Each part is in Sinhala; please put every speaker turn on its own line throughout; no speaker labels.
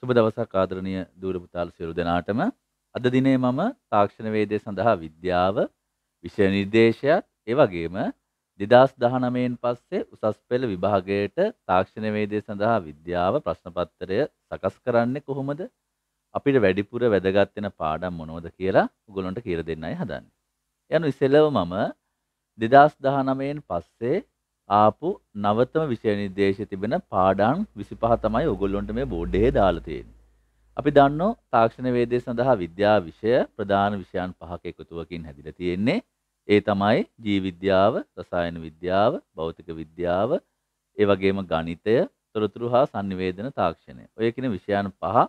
සුබ දවසක් ආදරණීය දූරපුතාල සියලු දෙනාටම අද දිනේ මම තාක්ෂණ වේදේ සඳහා විද්‍යාව විෂය නිර්දේශයත් ඒ වගේම 2019න් පස්සේ උසස් පෙළ විභාගයට තාක්ෂණ වේදේ සඳහා විද්‍යාව ප්‍රශ්න පත්‍රය සකස් කරන්නේ කොහොමද අපිට වැඩිපුර වැදගත් වෙන පාඩම් මොනවද කියලා ඔයගොල්ලන්ට කියලා දෙන්නයි හදන්නේ. යනු ඉස්සෙල්ලම මම 2019න් පස්සේ ආපු නවතම විෂය නිර්දේශය තිබෙන පාඩම් 25 තමයි ඔයගොල්ලොන්ට මේ බෝඩ් එකේ දාලා තියෙන්නේ. අපි දන්නෝ තාක්ෂණ වේදේ සඳහා විද්‍යා විෂය ප්‍රධාන විෂයන් පහක එකතුවකින් හැදිලා තියෙන්නේ. ඒ තමයි ජීව විද්‍යාව, රසායන විද්‍යාව, භෞතික විද්‍යාව, ඒ වගේම ගණිතය, තොරතුරු හා sannivedana තාක්ෂණය. ඔය කියන විෂයන් පහ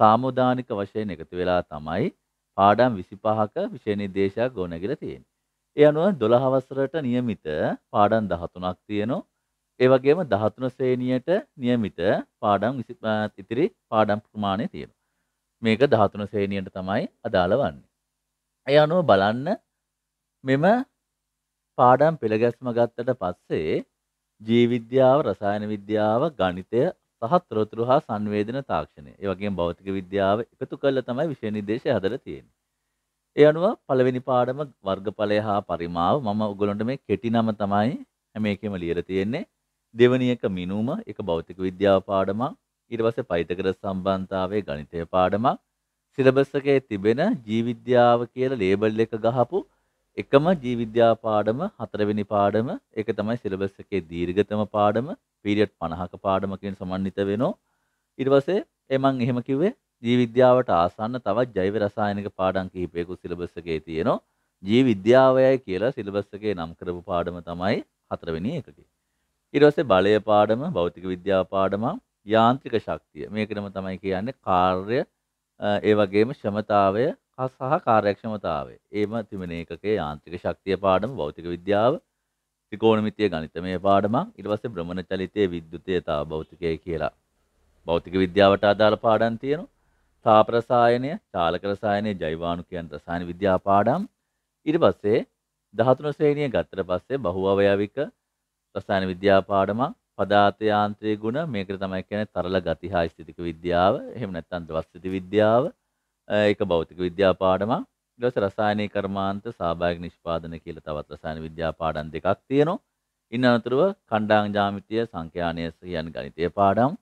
සාමුදානික වශයෙන් එකතු වෙලා තමයි පාඩම් 25ක විෂය නිර්දේශයක් ගොඩනැගිලා තියෙන්නේ. ඒ අනුව 12 වසරට નિયમિત පාඩම් 13ක් තියෙනවා. ඒ වගේම 13 ශ්‍රේණියට નિયમિત පාඩම් ඉතිරි පාඩම් ප්‍රමාණය තියෙනවා. මේක 13 ශ්‍රේණියට තමයි අදාළ වන්නේ. ඒ අනුව බලන්න මෙම පාඩම් පෙළ ගැස්ම ගත්තට පස්සේ ජීව විද්‍යාව, රසායන විද්‍යාව, ගණිතය සහ තොරතුරු හා සංවේදන තාක්ෂණය, ඒ වගේම භෞතික විද්‍යාව එකතු කරලා තමයි විෂය නිර්දේශය හදලා තියෙන්නේ. ඒ අනුව පළවෙනි පාඩම වර්ගඵලය හා පරිමාව මම ඔයගොල්ලන්ට මේ කෙටි නම තමයි හැම එකෙම ලියලා තියෙන්නේ. දෙවෙනි එක මිනුම, ඒක භෞතික විද්‍යාව පාඩමක්. ඊට පස්සේ පයිතගරස් සම්බන්ධතාවයේ ගණිතය පාඩමක්. සිලබස් එකේ තිබෙන ජීවිද්‍යාව කියලා ලේබල් එක ගහපු එකම ජීවිද්‍යා පාඩම හතරවෙනි පාඩම ඒක තමයි සිලබස් එකේ දීර්ඝතම පාඩම පීරියඩ් 50ක පාඩමකින් සමන්විත වෙනවා ඊට පස්සේ ඒ මම එහෙම කිව්වේ ජීව විද්‍යාවට ආසන්න තවත් ජෛව රසායනික පාඩම් කිහිපයකුත් සිලබස් එකේ තියෙනවා. ජීව විද්‍යාවයයි කියලා සිලබස් එකේ නම් කරපු පාඩම තමයි හතරවෙනි එකකේ. ඊට පස්සේ බලය පාඩම, භෞතික විද්‍යාව පාඩම, යාන්ත්‍රික ශක්තිය. මේකෙනම තමයි කියන්නේ කාර්ය ඒ වගේම ක්ෂමතාවය සහ කාර්යක්ෂමතාවය. ඒම තිබෙන එකකේ යාන්ත්‍රික ශක්තිය පාඩම, භෞතික විද්‍යාව, ත්‍රිකෝණමිතිය ගණිතමය පාඩමක් ඊට පස්සේ භ්‍රමණ චලිතයේ විද්‍යුතය තා භෞතිකය කියලා. භෞතික විද්‍යාවට අදාළ පාඩම් තියෙනවා. තාප රසායනය, චාලක රසායනය, ජෛවාණුකයන් රසායන විද්‍යා පාඩම් ඊට පස්සේ 13 ශ්‍රේණිය ගත්තට පස්සේ බහුවවයවික රසායන විද්‍යා පාඩමක් පදාර්ථ යාන්ත්‍රයේ ගුණ මේකට තමයි කියන්නේ තරල ගති හා ස්ථිතික විද්‍යාව එහෙම නැත්නම් ද්‍රවස්ථිති විද්‍යාව ඒක භෞතික විද්‍යා පාඩමක් ඊට පස්සේ රසායනික කර්මාන්ත සහභාගී නිෂ්පාදන කියලා තවත් රසායන විද්‍යා පාඩම් දෙකක් තියෙනවා ඉන් අනතුරුව කණ්ඩාං ජ්‍යාමිතිය සංඛ්‍යානය කියන ගණිතය පාඩම්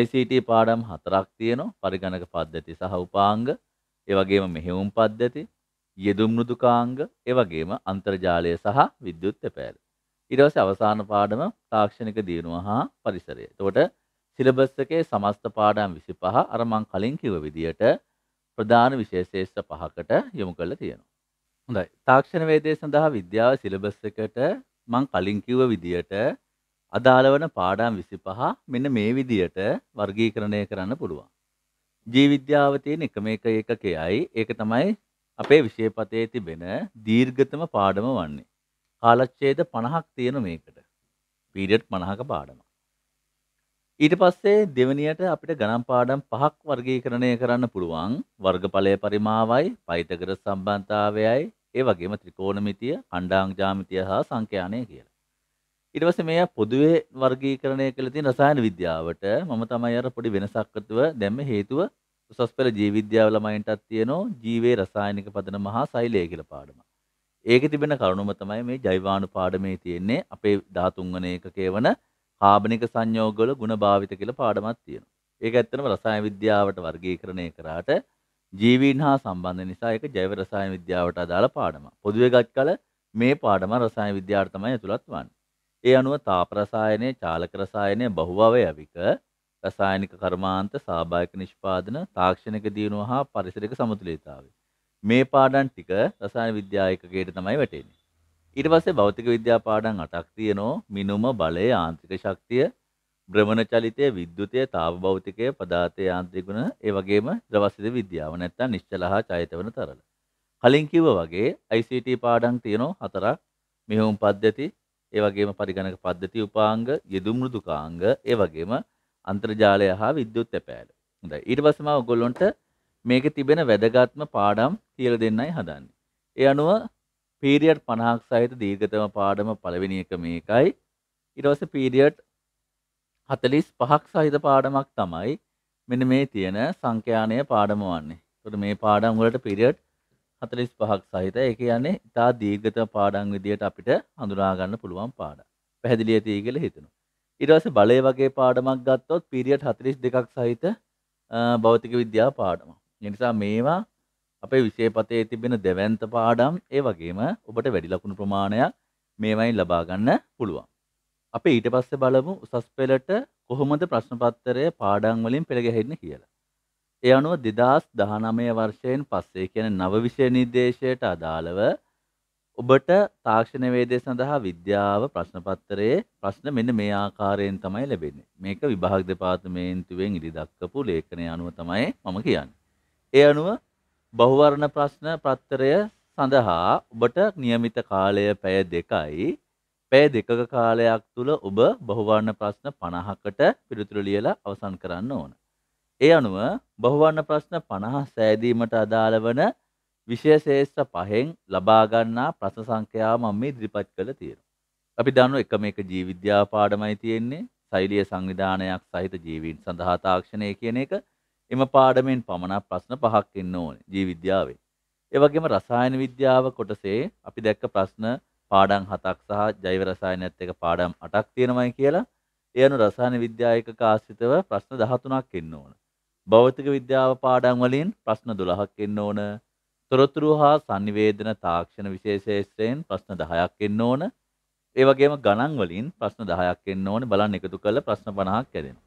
ICT පාඩම් හතරක් තියෙනවා පරිගණක පද්ධති සහ උපාංග ඒ වගේම මෙහෙයුම් පද්ධති යෙදුම් මෘදුකාංග ඒ වගේම අන්තර්ජාලය සහ විද්‍යුත් තැපෑල ඊට පස්සේ අවසාන පාඩම තාක්ෂණික දියුණුව හා පරිසරය එතකොට සිලබස් එකේ සමස්ත පාඩම් 25 අර මං කලින් කිව්ව විදියට ප්‍රධාන විශේෂේෂ පහකට යොමු කරලා තියෙනවා හොඳයි තාක්ෂණ වේදේ සඳහා විද්‍යාව සිලබස් එකට මං කලින් කිව්ව විදියට අදාළ වන පාඩම් 25 මෙන්න මේ විදියට වර්ගීකරණය කරන්න පුළුවන්. ජීවිද්‍යාව තියෙන එකම එක ඒකකයයි ඒක තමයි අපේ විෂයපතේ තිබෙන දීර්ඝතම පාඩම වන්නේ. කාලච්ඡේද 50ක් තියෙන මේකට. පීඩියඩ් 50ක පාඩම. ඊට පස්සේ දෙවැනියට අපිට ගණන් පාඩම් පහක් වර්ගීකරණය කරන්න පුළුවන්. වර්ගඵලයේ පරිමාවයි, පයිතගොරස් සම්බන්ධතාවයයි, ඒ වගේම ත්‍රිකෝණමිතිය, අණ්ඩාංග ජ්‍යාමිතිය හා සංඛ්‍යානය කියලා. ඊට පස්සේ මේවා පොදුවේ වර්ගීකරණය කළ තියෙන රසායන විද්‍යාවට මම තමයි අර පොඩි වෙනසක් ඇතුව දැම්ම හේතුව උසස් පෙළ ජීව විද්‍යාව ළමයින්ටත් තියෙනවා ජීවේ රසායනික පදනම හා සෛලය කියලා පාඩම. ඒක තිබෙන කරුණුම තමයි මේ ජෛවාණු පාඩමේ තියෙන්නේ අපේ 13 වෙනි එකකේ වන කාබනික සංයෝගවල ಗುಣ භාවිත කියලා පාඩමක් තියෙනවා. ඒක ඇත්තටම රසායන විද්‍යාවට වර්ගීකරණය කරාට ජීවීන් හා සම්බන්ධ නිසා ඒක ජෛව රසායන විද්‍යාවට අදාළ පාඩමක්. පොදුවේ ගත් කල මේ පාඩම රසායන විද්‍යාවට තමයි ඇතුළත් වන්නේ. ඒ අනුව තාප රසායනය, චාලක රසායනය, බහුවවය වික රසායනික කර්මාන්ත, සාභාවික නිෂ්පාදන, තාක්ෂණික දියුණුව හා පරිසරික සමතුලිතතාවය. මේ පාඩම් ටික රසායන විද්‍යා ඒකකයට තමයි වැටෙන්නේ. ඊට පස්සේ භෞතික විද්‍යා පාඩම් 8ක් තියෙනවා. මිනුම, බලය, යාන්ත්‍රික ශක්තිය, භ්‍රමණ චලිතය, විද්‍යුතය, තාප භෞතිකය, පදාර්ථයේ යාන්ත්‍රික ගුණ, ඒ වගේම ද්‍රවසිද විද්‍යාව නැත්තම් නිශ්චල හා චෛත වෙන තරල. කලින් කිව්වා වගේ ICT පාඩම් තියෙනවා හතරක්. මෙහෙම පද්ධති ඒ වගේම පරිගණක පද්ධති උපාංග යෙදුම් මෘදුකාංග ඒ වගේම අන්තර්ජාලය හා විද්‍යුත් තැපෑල. හොඳයි. ඊට පස්සේ මම ඔයගොල්ලන්ට මේකේ තිබෙන වැදගත්ම පාඩම් කියලා දෙන්නයි හදන්නේ. ඒ අනුව පීරියඩ් 50ක් සහිත දීර්ඝතම පාඩම පළවෙනි එක මේකයි. ඊට පස්සේ පීරියඩ් 45ක් සහිත පාඩමක් තමයි මෙන්න මේ තියෙන සංඛ්‍යානය පාඩම වන්නේ. එතකොට මේ පාඩම් වලට පීරියඩ් හතලිස් පහක් සහිත එක යන්නේ ඉතා දීර්ගත පාඩන් විදියට අපිට හඳුනාගන්න පුළුවන් පාඩ පැහැදිලිය තියගල හිතනු. ඉරවස බලය වගේ පාඩමක් ගත්තොත් පිරිියට් හතලිස් දෙකක් සහිත භෞතික විද්‍යා පාඩම. නිසා මේවා අපේ විශේපතයේ තිබෙන දෙවන්ත පාඩම් ඒ වගේම ඔබට වැඩිලකුණු ප්‍රමාණයක් මේවයින් ලබාගන්න පුළුවන්. අපේ ඊට පස්සේ බලමු උසස් පෙළට කොහොමද ප්‍රශ්නපත්තරය පාඩම් වලින් පෙළගැහෙන්නේ කියලා. ඒ අනුව දෙදස් දහනමය වර්ෂයෙන් පස්සේ කියන නවවිෂය නිර්දේශයට අදාළව ඔබට තාක්ෂණවේදය සඳහා විද්‍යාව ප්‍රශ්නපත්තරයේ ප්‍රශ්න මෙන්න මේ ආකාරයෙන් තමයි ලැබෙන්නේ මේක විභාග දෙපාර්තමේන්තුවෙන් ඉරි දක්කපු ලේඛනය අනුව තමයි මම කියන්නේ. ඒ අනුව බහුවර්ණ ප්‍රශ්න පත්තරය සඳහා ඔබට නියමිත කාලය පැය දෙකයි පැය දෙකක කාලයක් තුළ ඔබ බහුවර්ණ ප්‍රශ්න 50කට පිළිතුරු ලියලා අවසන් කරන්න ඕන. ඒ අනුව බහුවර්ණ ප්‍රශ්න 50 සෑදීමට අදාළ වන විෂය ශේෂ්ත්‍ර පහෙන් ලබා ගන්නා ප්‍රශ්න සංඛ්‍යාව මම මේ ඉදිරිපත් කළ තියෙනවා. අපි දන්නව එකම එක ජීව විද්‍යාව පාඩමයි තියෙන්නේ. ශෛලීය සංවිධානයක් සහිත ජීවීන් සඳහා තාක්ෂණය කියන එක එම පාඩමෙන් පමණක් ප්‍රශ්න පහක් ඉන්න ඕනේ ජීව විද්‍යාවේ. ඒ වගේම රසායන විද්‍යාව කොටසේ අපි දැක්ක ප්‍රශ්න පාඩම් හතක් සහ ජෛව රසායනයත් එක්ක පාඩම් 8ක් තියෙනවායි කියලා. ඒ අනුව රසායන විද්‍යායක ආශ්‍රිතව ප්‍රශ්න 13ක් ඉන්න ඕන. භෞතික විද්‍යාව පාඩම් වලින් ප්‍රශ්න 12ක් එන්න ඕන. තොරතුරු හා sannivedana තාක්ෂණ විශේෂයෙන් ප්‍රශ්න 10ක් එන්න ඕන. ඒ වගේම ගණන් වලින් ප්‍රශ්න 10ක් එන්න ඕන. බලන්න එකතු කරලා ප්‍රශ්න 50ක් ඇදෙනවා.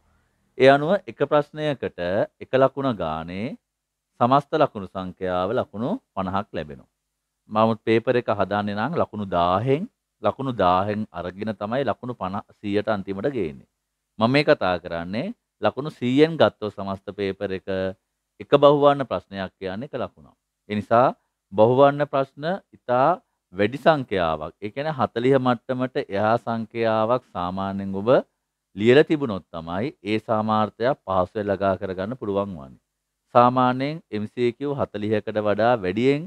ඒ අනුව එක ප්‍රශ්නයකට එක ලකුණ ගානේ සමස්ත ලකුණු සංඛ්‍යාව ලකුණු 50ක් ලැබෙනවා. මම පේපර් එක හදාන්නේ නම් ලකුණු 1000න් ලකුණු 1000න් අරගෙන තමයි ලකුණු 50 100ට අන්තිමට ගේන්නේ. මම මේ කතා කරන්නේ ලකුණු සීයෙන් ගත්තෝ සමස්ත පේපර එක එක බහුවන්න ප්‍රශ්නයක් කියන්නේ එක ලකුණක්. එනිසා බහුවන්න ප්‍රශ්න ඉතා වැඩි සංඛ්‍යාවක්. ඒ කියන්නේ 40 මට්ටමට එහා සංඛ්‍යාවක් සාමාන්‍යයෙන් ඔබ ලියලා තිබුණොත් තමයි ඒ සාමාර්ථය පහසුවෙන් ළඟා කරගන්න පුළුවන් වන්නේ. සාමාන්‍යයෙන් MCQ 40කට වඩා වැඩියෙන්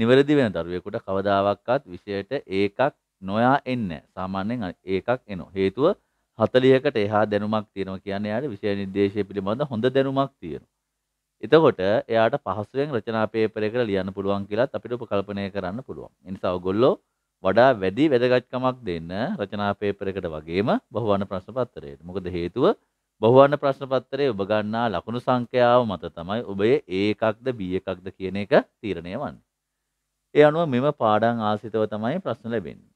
නිවැරදි වෙන දරුවෙකුට කවදාවත් විෂයට ඒකක් නොයා එන්නේ නැහැ. සාමාන්‍යයෙන් ඒකක් එනවා. හේතුව 40කට එහා දැනුමක් තියෙනවා කියන්නේ යාට විෂය නිර්දේශය පිළිබඳ හොඳ දැනුමක් තියෙනවා. එතකොට එයාට පහසුවෙන් රචනා පේපර් එකකට ලියන්න පුළුවන් කියලාත් අපිට උපකල්පනය කරන්න පුළුවන්. ඒ නිසා ඔයගොල්ලෝ වඩා වැඩි වැදගත්කමක් දෙන්න රචනා පේපර් එකට වගේම බහුවර්ණ ප්‍රශ්න පත්‍රයට. මොකද හේතුව බහුවර්ණ ප්‍රශ්න පත්‍රයේ ඔබ ගන්නා ලකුණු සංඛ්‍යාව මත තමයි ඔබේ A එකක්ද B එකක්ද කියන එක තීරණය වන්නේ. ඒ අනුව මෙම පාඩම් ආශ්‍රිතව තමයි ප්‍රශ්න ලැබෙන්නේ.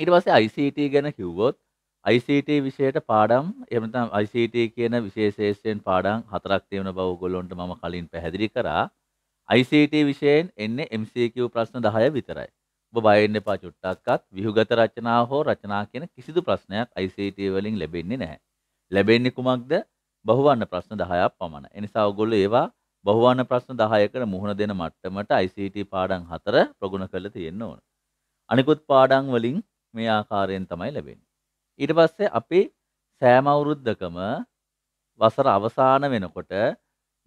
ඊට පස්සේ ICT ගැන කිව්වොත් ICT විෂයට පාඩම් එහෙම නැත්නම් ICT කියන විශේෂයෙන් පාඩම් හතරක් තියෙන බව ඔයගොල්ලොන්ට මම කලින් පැහැදිලි කරා. ICT විෂයෙන් එන්නේ MCQ ප්‍රශ්න 10 විතරයි. ඔබ බය වෙන්න එපා චුට්ටක්වත්. ව්‍යුහගත රචනා හෝ රචනා කියන කිසිදු ප්‍රශ්නයක් ICT වලින් ලැබෙන්නේ නැහැ. ලැබෙන්නේ කුමක්ද? බහුවර්ණ ප්‍රශ්න 10ක් පමණයි. ඒ නිසා ඔයගොල්ලෝ ඒවා බහුවර්ණ ප්‍රශ්න 10කට මුහුණ දෙන මට්ටමට ICT පාඩම් හතර ප්‍රගුණ කරලා තියෙන්න ඕන. අනිකුත් පාඩම් වලින් මේ ආකාරයෙන් තමයි ලැබෙන්නේ. ඊට පස්සේ අපි සෑම අවුරුද්දකම වසර අවසාන වෙනකොට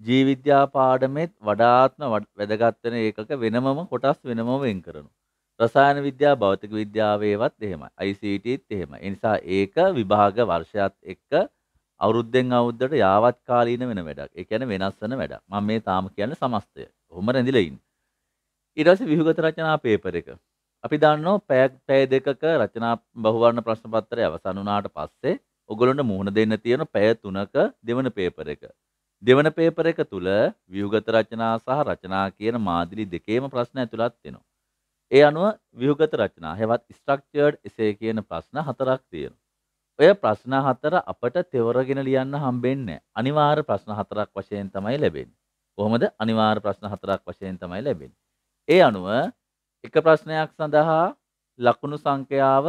ජීවිද්‍යා පාඩමෙත් වඩාත්ම වැදගත් වෙන ඒකක වෙනමම කොටස් වෙනම වෙන් කරනවා. රසායන විද්‍යාව, භෞතික විද්‍යාවේවත් එහෙමයි. ICT ත් එහෙමයි. ඒ නිසා ඒක විභාග වර්ෂයත් එක්ක අවුරුද්දෙන් අවුරුද්දට යාවත් කාලීන වෙන වැඩක්. ඒ කියන්නේ වෙනස් වෙන වැඩක්. මම මේ තාම කියන්නේ සමස්තය. කොහොම රැඳිලා ඉන්නේ. ඊට පස්සේ විහුගත රචනා පේපර් එක. අපි දන්නෝ පැයක් පැය දෙකක රචනා බහුවර්ණ ප්‍රශ්න පත්‍රය අවසන් වුණාට පස්සේ ඔගොල්ලන්ට මුහුණ දෙන්න තියෙන පැය තුනක දෙවන පේපර් එක. දෙවන පේපර් එක තුල ව්‍යුහගත රචනා සහ රචනා කියන මාදිලි දෙකේම ප්‍රශ්න ඇතුළත් වෙනවා. ඒ අනුව ව්‍යුහගත රචනා හෙවත් ස්ට්‍රක්චර්ඩ් එසේ කියන ප්‍රශ්න හතරක් තියෙනවා. ඔය ප්‍රශ්න හතර අපට තෙවරගෙන ලියන්න හම්බෙන්නේ අනිවාර්ය ප්‍රශ්න හතරක් වශයෙන් තමයි ලැබෙන්නේ. කොහොමද අනිවාර්ය ප්‍රශ්න හතරක් වශයෙන් තමයි ලැබෙන්නේ. ඒ අනුව එක ප්‍රශ්නයක් සඳහා ලකුණු සංඛ්‍යාව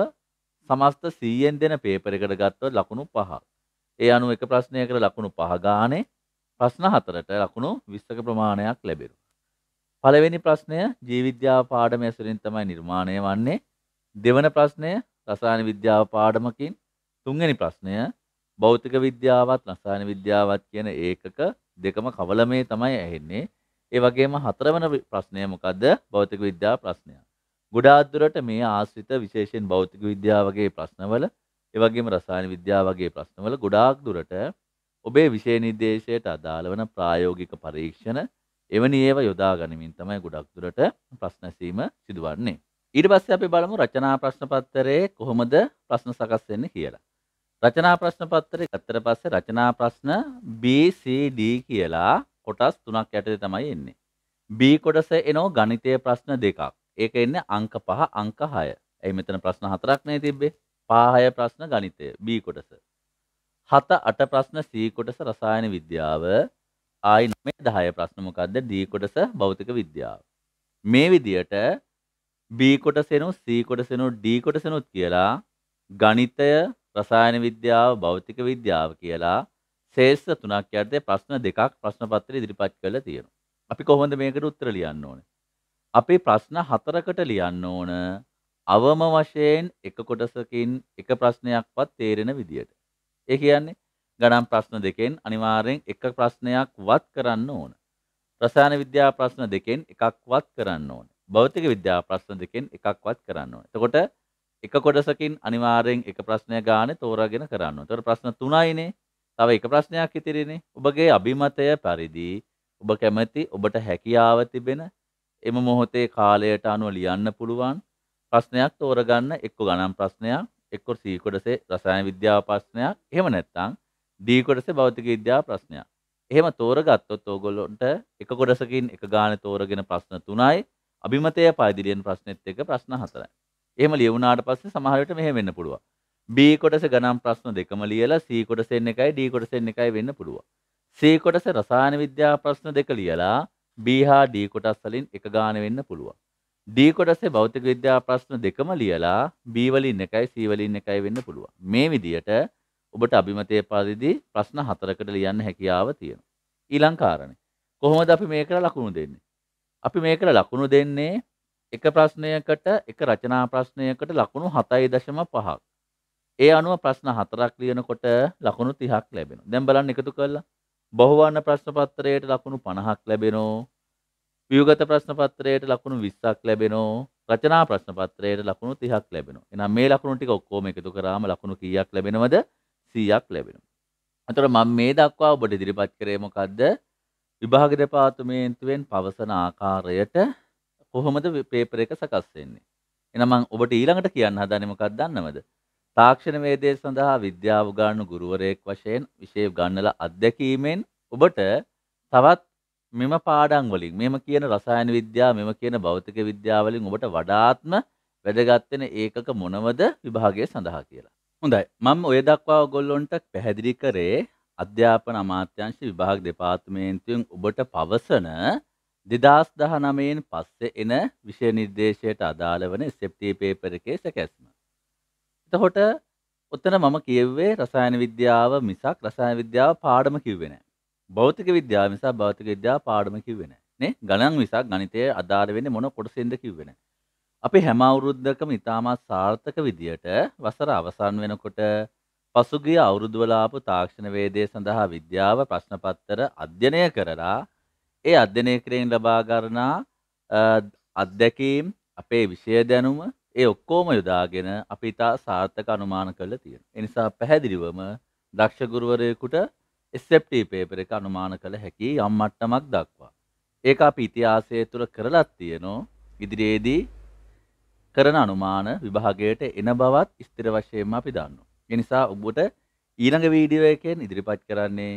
සමස්ත 100ෙන් දෙන පේපර් එකකට ගත්තොත් ලකුණු 5ක්. ඒ අනුව එක ප්‍රශ්නයකට ලකුණු 5 ගානේ ප්‍රශ්න 4ට ලකුණු 20ක ප්‍රමාණයක් ලැබෙනවා. පළවෙනි ප්‍රශ්නය ජීවවිද්‍යාව පාඩම ඇසුරින් තමයි නිර්මාණය වන්නේ. දෙවන ප්‍රශ්නය රසායන විද්‍යාව පාඩමකින්. තුන්වෙනි ප්‍රශ්නය භෞතික විද්‍යාවත් රසායන විද්‍යාවත් කියන ඒකක දෙකම කවලමේ තමයි ඇහෙන්නේ. ඒ වගේම හතරවන ප්‍රශ්නය මොකක්ද භෞතික විද්‍යා ප්‍රශ්නය. ගොඩාක් දුරට මේ ආශ්‍රිත විශේෂයෙන් භෞතික විද්‍යාව වගේ ප්‍රශ්නවල ඒ වගේම රසායන විද්‍යාව වගේ ප්‍රශ්නවල ගොඩාක් දුරට ඔබේ විෂය නිර්දේශයට අදාළ වන ප්‍රායෝගික පරීක්ෂණ එවැනි ඒවා යොදා ගනිමින් තමයි ගොඩක් දුරට ප්‍රශ්න ඇසීම සිදුවන්නේ. ඊට පස්සේ අපි බලමු රචනා ප්‍රශ්න පත්‍රයේ කොහොමද ප්‍රශ්න සකස් වෙන්නේ කියලා. රචනා ප්‍රශ්න පත්‍රයේ අතර පස්සේ රචනා ප්‍රශ්න B C D කියලා කොටස් තුනක් යටතේ තමයි එන්නේ. B කොටස එනෝ ගණිතය ප්‍රශ්න දෙකක්. ඒක එන්නේ අංක 5 අංක 6. එයි මෙතන ප්‍රශ්න හතරක් නේ තිබ්බේ. 5 ප්‍රශ්න ගණිතය B කොටස. 7 8 ප්‍රශ්න C කොටස රසායන විද්‍යාව. ආයි 9 10 ප්‍රශ්න මොකද්ද? D කොටස භෞතික විද්‍යාව. මේ විදියට B කොටසෙනුත් C කොටසෙනුත් D කොටසෙනුත් කියලා ගණිතය රසායන විද්‍යාව භෞතික විද්‍යාව කියලා ශේෂ තුනක් යටතේ ප්‍රශ්න දෙකක් ප්‍රශ්න පත්‍රය ඉදිරිපත් කරලා තියෙනවා. අපි කොහොමද මේකට උත්තර ලියන්න ඕනේ? අපි ප්‍රශ්න හතරකට ලියන්න ඕන අවම වශයෙන් එක කොටසකින් එක ප්‍රශ්නයක්වත් තේරෙන විදියට. ඒ කියන්නේ ගණන් ප්‍රශ්න දෙකෙන් අනිවාර්යෙන් එක ප්‍රශ්නයක් වත් කරන්න ඕන. රසායන විද්‍යා ප්‍රශ්න දෙකෙන් එකක් වත් කරන්න ඕන. භෞතික විද්‍යා ප්‍රශ්න දෙකෙන් එකක් වත් කරන්න ඕන. එතකොට එක කොටසකින් අනිවාර්යෙන් එක ප්‍රශ්නය ගානේ තෝරාගෙන කරන්න ඕන. ඒතර ප්‍රශ්න තුනයිනේ. තව එක ප්‍රශ්නයක් ඉතිරිනේ ඔබගේ අභිමතය පරිදි ඔබ කැමති ඔබට හැකියාව තිබෙන එම මොහොතේ කාලයට අනුව ලියන්න පුළුවන් ප්‍රශ්නයක් තෝරගන්න එක්ක ගණන් ප්‍රශ්නයක් එක්ක සී කොටසේ රසායන විද්‍යාව ප්‍රශ්නයක් එහෙම නැත්නම් ඩී කොටසේ භෞතික විද්‍යාව ප්‍රශ්නයක්. එහෙම තෝරගත්තොත් ඕගොල්ලොන්ට එක කොටසකින් එක ගානේ තෝරගෙන ප්‍රශ්න තුනයි අභිමතය පරිදි ලියන ප්‍රශ්නෙත් එක්ක ප්‍රශ්න හතරයි. එහෙම ලියුණාට පස්සේ සමහර විට මෙහෙම වෙන්න පුළුවන්. B කොටස ගණන් ප්‍රශ්න දෙකම ලියලා C කොටසෙන් එකයි D කොටසෙන් එකයි වෙන්න පුළුවන්. C කොටස රසායන විද්‍යා ප්‍රශ්න දෙක ලියලා B හා D කොටස් වලින් එක ගාන වෙන්න පුළුවන්. D කොටසේ භෞතික විද්‍යා ප්‍රශ්න දෙකම ලියලා B වලින් එකයි C වලින් එකයි වෙන්න පුළුවන්. මේ විදියට ඔබට අභිමතයේ පරිදි ප්‍රශ්න හතරකට ලියන්න හැකියාව තියෙනවා. ඊළඟ කාරණේ කොහොමද අපි මේකට ලකුණු දෙන්නේ? අපි මේකට ලකුණු දෙන්නේ එක ප්‍රශ්නයකට එක රචනා ප්‍රශ්නයකට ලකුණු 7.5ක්. ඒ අනුව ප්‍රශ්න හතරක් ලියනකොට ලකුණු 30ක් ලැබෙනවා. දැන් බලන්න එකතු කළා. බහුවර්ණ ප්‍රශ්න පත්‍රයට ලකුණු 50ක් ලැබෙනවා. ව්‍යුහගත ප්‍රශ්න පත්‍රයට ලකුණු 20ක් ලැබෙනවා. රචනා ප්‍රශ්න පත්‍රයට ලකුණු 30ක් ලැබෙනවා. එහෙනම් මේ ලකුණු ටික ඔක්කොම එකතු කරාම ලකුණු කීයක් ලැබෙනවද? 100ක් ලැබෙනවා. අතට මම මේ දක්වා ඔබට ඉදිරිපත් කරේ මොකද්ද? විභාග දෙපාර්තමේන්තුවෙන් පවසන ආකාරයට කොහොමද පේපර් එක සකස් වෙන්නේ? එහෙනම් මම ඔබට ඊළඟට කියන්න හදන්නේ මොකක්ද දන්නවද? තාක්ෂණ වේදය සඳහා විද්‍යාව උගන්වන ගුරුවරයෙක් වශයෙන් විශේෂ ගන්නලා අත්දැකීමෙන් ඔබට තවත් මෙම පාඩම් වලින් මෙම කියන රසායන විද්‍යාව මෙම කියන භෞතික විද්‍යාව වලින් ඔබට වඩාත්ම වැදගත් වෙන ඒකක මොනවද විභාගය සඳහා කියලා. හොඳයි මම ඔය දක්වා ඔයගොල්ලොන්ට පැහැදිලි කරේ අධ්‍යාපන අමාත්‍යංශ විභාග දෙපාර්තමේන්තුවෙන් ඔබට පවසන 2019න් පස්සේ එන විෂය නිර්දේශයට අදාළ වන SFT පේපර් එකේ සැකැස්ම. එතකොට ඔතන මම කියවේ රසායන විද්‍යාව මිසක් රසායන විද්‍යාව පාඩම කිව්වේ නැහැ. භෞතික විද්‍යාව මිසක් භෞතික විද්‍යාව පාඩම කිව්වේ නැහැ. නේ ගණන් මිසක් ගණිතයේ අදාළ වෙන්නේ මොන කොටසින්ද කිව්වේ නැහැ. අපි හැම අවුරුද්දකම ඉතාමත් සාර්ථක විදියට වසර අවසන් වෙනකොට පසුගිය අවුරුදුවල ආපු තාක්ෂණ වේදයේ සඳහා විද්‍යාව ප්‍රශ්නපත්තර අධ්‍යයනය කරලා ඒ අධ්‍යයනය කිරීමෙන් ලබා ගන්නා අත්දැකීම් අපේ විෂය දැනුම ඒ ඔක්කෝම යොදාගෙන අපි ඉතා සාර්ථක අනුමාන කරලා තියෙන. එනිසා පැහැදිලිවම දක්ෂගුරුවරයෙකුට එස්සෙප්ටී පේපර එක අනුමාන කළ හැකි යම් මට්ටමක් දක්වා. ඒක අපි ඉතිහාසය තුළ කරලත් තියෙනෝ ඉදිරියේදී කරන අනුමාන විභාගයට එන බවත් ස්ථිර වශයෙන්ම අපි දන්නවා. ඒ නිසා ඔබට ඊළඟ වීඩියෝ එකෙන් ඉදිරිපත් කරන්නේ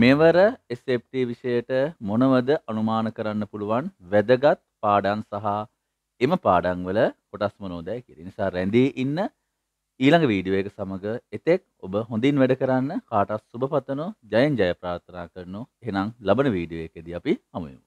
මෙවර SFT විෂයට මොනවද අනුමාන කරන්න පුළුවන් වැදගත් පාඩම් සහ එම පාඩම් වල කොටස්ම නෝදෑ කිය නිසා රැඳී ඉන්න ඊළඟ වීඩියෝ එක සමඟ එතෙක් ඔබ හොඳින් වැඩ කරන්න කාටස් සුභ පතනෝ ජයන් ජය ප්‍රාර්ථනා කරනෝ එහෙනම් ලබන වීඩියෝ එකදී අපි හමුයමු